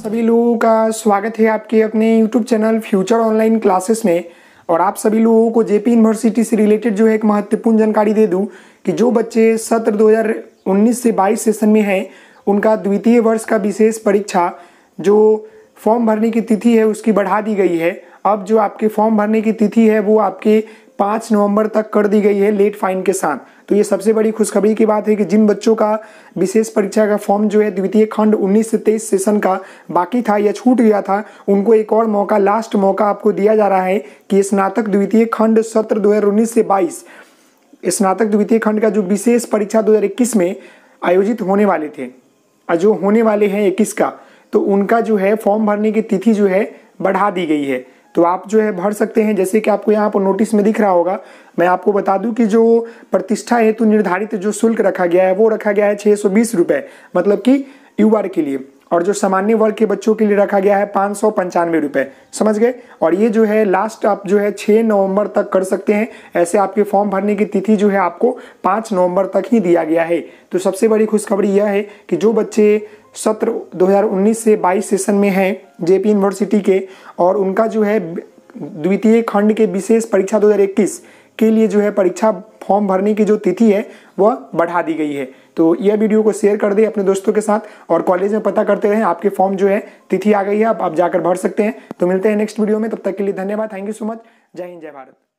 सभी लोगों का स्वागत है आपके अपने YouTube channel future online classes में और आप सभी लोगों को जेपी यूनिवर्सिटी से रिलेटेड जो है एक महत्वपूर्ण जानकारी दे दूं कि जो बच्चे सत्र 2019 से 22 सेशन में हैं उनका द्वितीय वर्ष का विशेष परीक्षा जो फॉर्म भरने की तिथि है उसकी बढ़ा दी गई है अब जो आपके फॉर्म भरने की तिथि है वो आपके पाँच नवंबर तक कर दी गई है लेट फाइन के साथ तो ये सबसे बड़ी खुशखबरी की बात है कि जिन बच्चों का विशेष परीक्षा का फॉर्म जो है द्वितीय खंड 19 से 23 सेशन का बाकी था या छूट गया था उनको एक और मौका लास्ट मौका आपको दिया जा रहा है कि स्नातक द्वितीय खंड सत्र दो से बाईस स्नातक द्वितीय खंड का जो विशेष परीक्षा दो में आयोजित होने वाले थे जो होने वाले हैं इक्कीस का तो उनका जो है फॉर्म भरने की तिथि जो है बढ़ा दी गई है तो आप जो है भर सकते हैं जैसे कि आपको यहाँ पर नोटिस में दिख रहा होगा मैं आपको बता दूं कि जो प्रतिष्ठा हेतु निर्धारित जो शुल्क रखा गया है वो रखा गया है छः सौ मतलब कि युवा के लिए और जो सामान्य वर्ग के बच्चों के लिए रखा गया है पाँच सौ पंचानवे रुपये समझ गए और ये जो है लास्ट आप जो है छः नवंबर तक कर सकते हैं ऐसे आपके फॉर्म भरने की तिथि जो है आपको पाँच नवंबर तक ही दिया गया है तो सबसे बड़ी खुशखबरी यह है कि जो बच्चे सत्र 2019 से 22 सेशन में हैं जेपी यूनिवर्सिटी के और उनका जो है द्वितीय खंड के विशेष परीक्षा दो के लिए जो है परीक्षा फॉर्म भरने की जो तिथि है वह बढ़ा दी गई है तो यह वीडियो को शेयर कर दें अपने दोस्तों के साथ और कॉलेज में पता करते रहें आपके फॉर्म जो है तिथि आ गई है आप, आप जाकर भर सकते हैं तो मिलते हैं नेक्स्ट वीडियो में तब तक के लिए धन्यवाद थैंक यू सो मच जय हिंद जय भारत